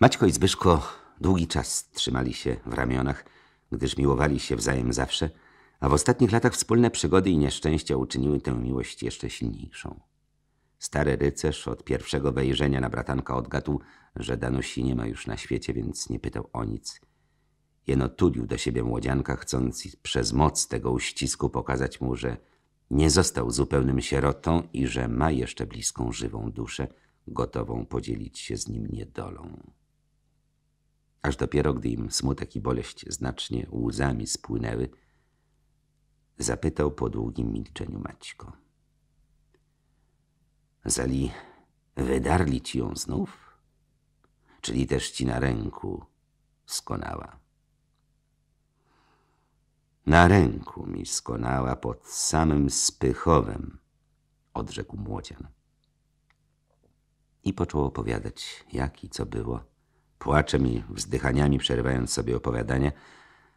Maćko i Zbyszko długi czas trzymali się w ramionach, gdyż miłowali się wzajem zawsze, a w ostatnich latach wspólne przygody i nieszczęścia uczyniły tę miłość jeszcze silniejszą. Stary rycerz od pierwszego wejrzenia na bratanka odgadł, że Danusi nie ma już na świecie, więc nie pytał o nic. Jeno tulił do siebie młodzianka, chcąc przez moc tego uścisku pokazać mu, że nie został zupełnym sierotą i że ma jeszcze bliską, żywą duszę, gotową podzielić się z nim niedolą aż dopiero gdy im smutek i boleść znacznie łzami spłynęły, zapytał po długim milczeniu Maćko. Zali, wydarli ci ją znów? Czyli też ci na ręku skonała. Na ręku mi skonała pod samym spychowem, odrzekł młodzian. I począł opowiadać, jak i co było, płaczem i wzdychaniami przerywając sobie opowiadanie,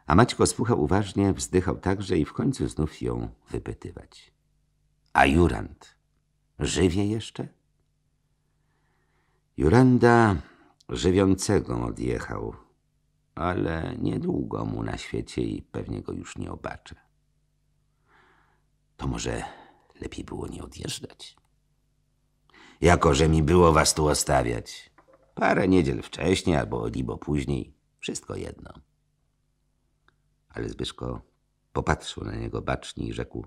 a Maćko słuchał uważnie, wzdychał także i w końcu znów ją wypytywać. A Jurand żywie jeszcze? Juranda żywiącego odjechał, ale niedługo mu na świecie i pewnie go już nie obaczę. To może lepiej było nie odjeżdżać? Jako, że mi było was tu ostawiać – Parę niedziel wcześniej albo libo później. Wszystko jedno. Ale Zbyszko popatrzył na niego bacznie i rzekł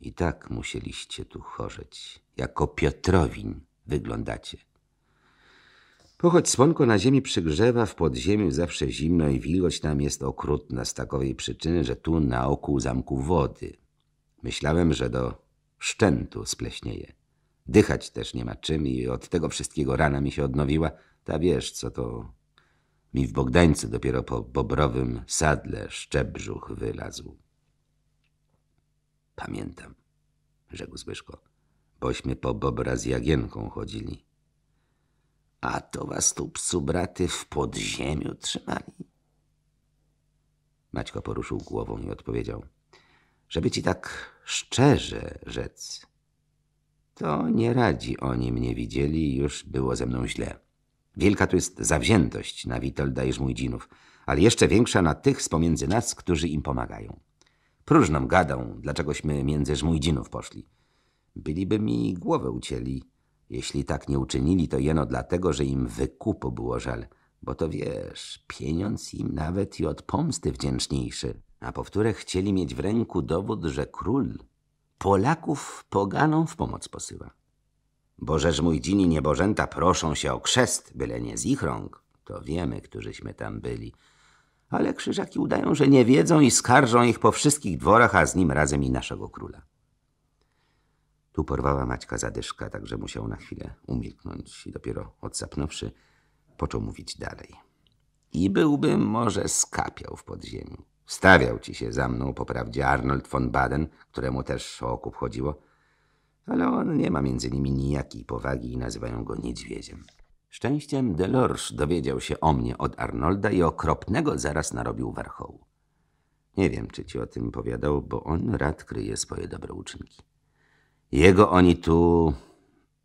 i tak musieliście tu chorzeć. Jako Piotrowin wyglądacie. Pochodź słonko na ziemi przygrzewa, w podziemiu zawsze zimno i wilgoć nam jest okrutna z takowej przyczyny, że tu na oku zamku wody. Myślałem, że do szczętu spleśnieje. Dychać też nie ma czym i od tego wszystkiego rana mi się odnowiła. Ta wiesz, co to... Mi w Bogdańcu dopiero po bobrowym sadle szczebrzuch wylazł. Pamiętam, rzekł Zbyszko, bośmy po bobra z Jagienką chodzili. A to was tu psu braty w podziemiu trzymali? Maćko poruszył głową i odpowiedział. Żeby ci tak szczerze rzec, to nie radzi, oni mnie widzieli już było ze mną źle. Wielka tu jest zawziętość na Witolda i Żmójdzinów, ale jeszcze większa na tych z pomiędzy nas, którzy im pomagają. Próżną gadą, dlaczegośmy między Żmójdzinów poszli. Byliby mi głowę ucięli. Jeśli tak nie uczynili, to jeno dlatego, że im wykupu było żal. Bo to wiesz, pieniądz im nawet i od pomsty wdzięczniejszy. A powtórę chcieli mieć w ręku dowód, że król Polaków poganą w pomoc posyła. bożeż mój dzini niebożęta proszą się o krzest, byle nie z ich rąk. To wiemy, którzyśmy tam byli. Ale krzyżaki udają, że nie wiedzą i skarżą ich po wszystkich dworach, a z nim razem i naszego króla. Tu porwała Maćka zadyszka, także musiał na chwilę umilknąć i dopiero odsapnąwszy, począł mówić dalej. I byłbym może skapiał w podziemiu. Stawiał ci się za mną, poprawdzie, Arnold von Baden, któremu też o okup chodziło, ale on nie ma między nimi nijakiej powagi i nazywają go niedźwiedziem. Szczęściem Delors dowiedział się o mnie od Arnolda i okropnego zaraz narobił warchołu. Nie wiem, czy ci o tym powiadał, bo on rad kryje swoje dobre uczynki. Jego oni tu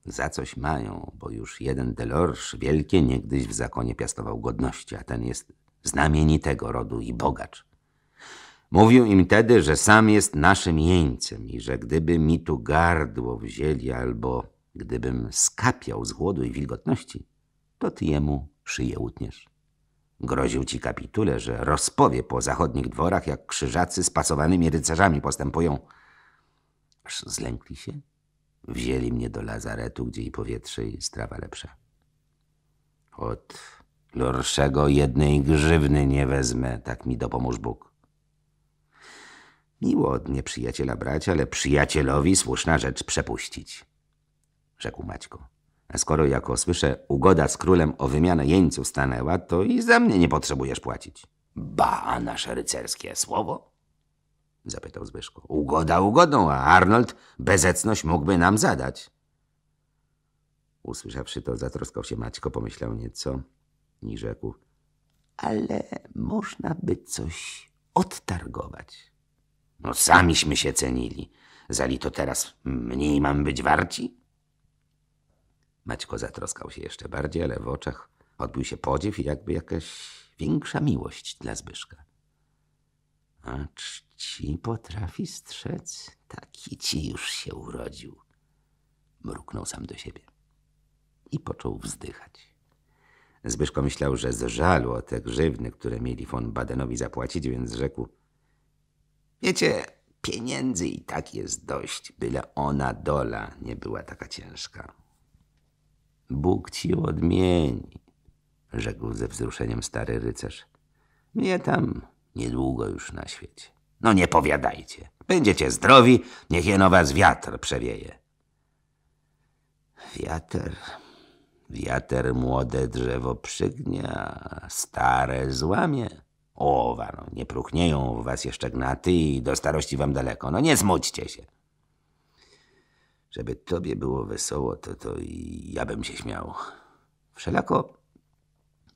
za coś mają, bo już jeden Delors wielkie niegdyś w zakonie piastował godności, a ten jest znamienitego rodu i bogacz. Mówił im tedy, że sam jest naszym jeńcem i że gdyby mi tu gardło wzięli albo gdybym skapiał z głodu i wilgotności, to ty jemu szyję utniesz. Groził ci kapitule, że rozpowie po zachodnich dworach, jak krzyżacy z pasowanymi rycerzami postępują. Aż zlękli się, wzięli mnie do lazaretu, gdzie i powietrze, i strawa lepsza. Od lorszego jednej grzywny nie wezmę, tak mi dopomóż Bóg. Miło od nieprzyjaciela brać, ale przyjacielowi słuszna rzecz przepuścić, rzekł Maćko. A skoro jako słyszę ugoda z królem o wymianę jeńców stanęła, to i za mnie nie potrzebujesz płacić. Ba, a nasze rycerskie słowo? Zapytał Zbyszko. Ugoda ugodą, a Arnold bezecność mógłby nam zadać. Usłyszawszy to, zatroskał się Maćko, pomyślał nieco i rzekł. Ale można by coś odtargować. No samiśmy się cenili. Zali to teraz mniej mam być warci? Maćko zatroskał się jeszcze bardziej, ale w oczach odbił się podziw i jakby jakaś większa miłość dla Zbyszka. A czci potrafi strzec, taki ci już się urodził. Mruknął sam do siebie i począł wzdychać. Zbyszko myślał, że z żalu o te grzywny, które mieli von Badenowi zapłacić, więc rzekł – Wiecie, pieniędzy i tak jest dość, byle ona dola nie była taka ciężka. Bóg ci odmieni, rzekł ze wzruszeniem stary rycerz. Mnie tam niedługo już na świecie. No nie powiadajcie. Będziecie zdrowi, niech jeno was wiatr przewieje. Wiatr, wiatr młode drzewo przygnia, stare złamie. Owa, no, nie próchnieją was jeszcze gnaty i do starości wam daleko. No nie smućcie się. Żeby tobie było wesoło, to to i ja bym się śmiał. Wszelako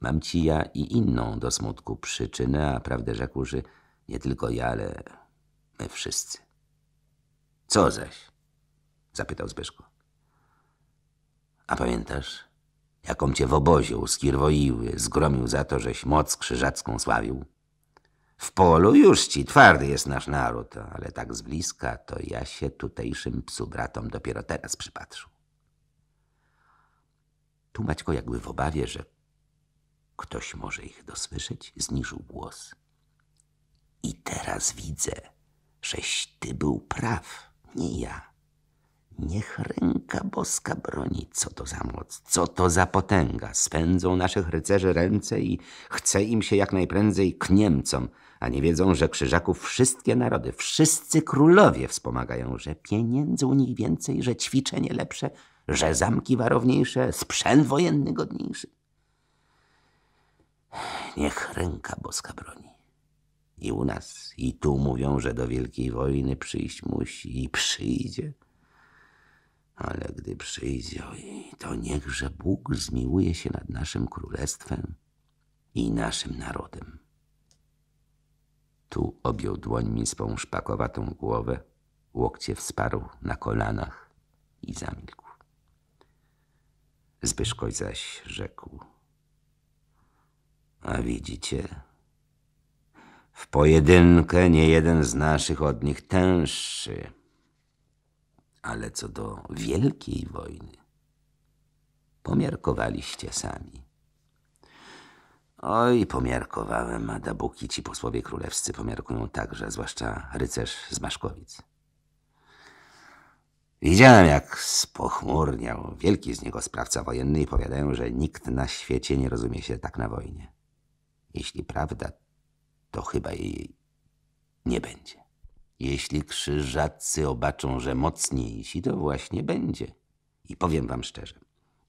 mam ci ja i inną do smutku przyczynę, a prawdę rzekł, że nie tylko ja, ale my wszyscy. Co zaś? Zapytał Zbyszko. A pamiętasz, jaką cię w obozie uskirwoiły, zgromił za to, żeś moc krzyżacką sławił. W polu już ci twardy jest nasz naród, ale tak z bliska to ja się tutejszym psu bratom dopiero teraz przypatrzył. Tu Maćko jakby w obawie, że ktoś może ich dosłyszeć, zniżył głos. I teraz widzę, żeś ty był praw, nie ja. Niech ręka boska broni, co to za moc, co to za potęga. Spędzą naszych rycerzy ręce i chce im się jak najprędzej k Niemcom, a nie wiedzą, że krzyżaków wszystkie narody, wszyscy królowie wspomagają, że pieniędzy u nich więcej, że ćwiczenie lepsze, że zamki warowniejsze, sprzęt wojenny godniejszy. Niech ręka boska broni. I u nas, i tu mówią, że do wielkiej wojny przyjść musi i przyjdzie – ale gdy przyjdzie, to niechże Bóg zmiłuje się nad naszym królestwem i naszym narodem. Tu objął dłońmi swą szpakowatą głowę, łokcie wsparł na kolanach i zamilkł. Zbyszkoj zaś rzekł. A widzicie, w pojedynkę nie jeden z naszych od nich tęższy. Ale co do wielkiej wojny, pomiarkowaliście sami. Oj, pomiarkowałem, a dabuki ci posłowie królewscy pomiarkują także, zwłaszcza rycerz z Maszkowic. Widziałem, jak spochmurniał wielki z niego sprawca wojenny i powiadają, że nikt na świecie nie rozumie się tak na wojnie. Jeśli prawda, to chyba jej nie będzie. Jeśli krzyżacy obaczą, że mocniejsi, to właśnie będzie. I powiem wam szczerze,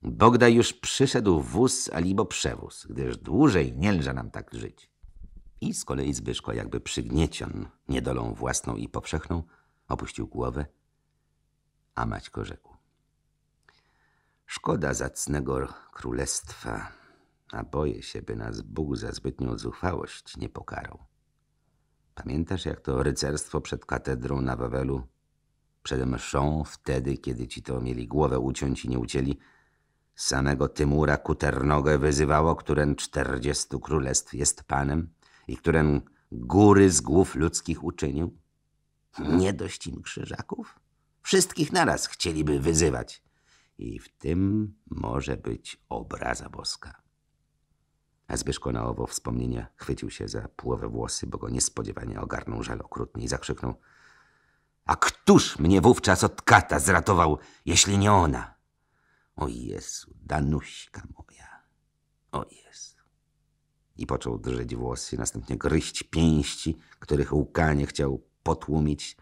Bogdaj już przyszedł wóz, alibo przewóz, gdyż dłużej nie lża nam tak żyć. I z kolei Zbyszko, jakby przygniecion niedolą własną i powszechną, opuścił głowę, a Maćko rzekł. Szkoda zacnego królestwa, a boję się, by nas Bóg za zbytnią zuchwałość nie pokarał. Pamiętasz, jak to rycerstwo przed katedrą na Wawelu? Przed mszą, wtedy, kiedy ci to mieli głowę uciąć i nie ucięli, samego Tymura Kuternogę wyzywało, którem czterdziestu królestw jest panem i którem góry z głów ludzkich uczynił? Nie dość im krzyżaków? Wszystkich naraz chcieliby wyzywać. I w tym może być obraza boska. A Zbyszko na owo wspomnienie, chwycił się za płowe włosy, bo go niespodziewanie ogarnął żal okrutny i zakrzyknął – A któż mnie wówczas od kata zratował, jeśli nie ona? O Jezu, Danuśka moja, o Jezu! I począł drżeć włosy, następnie gryźć pięści, których łkanie chciał potłumić.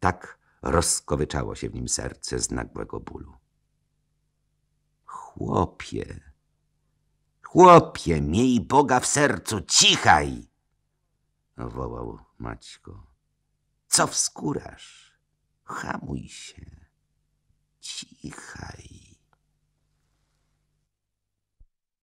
Tak rozkowyczało się w nim serce z nagłego bólu. Chłopie! Chłopie, miej Boga w sercu, cichaj! wołał Maćko. Co wskurasz? Hamuj się, cichaj.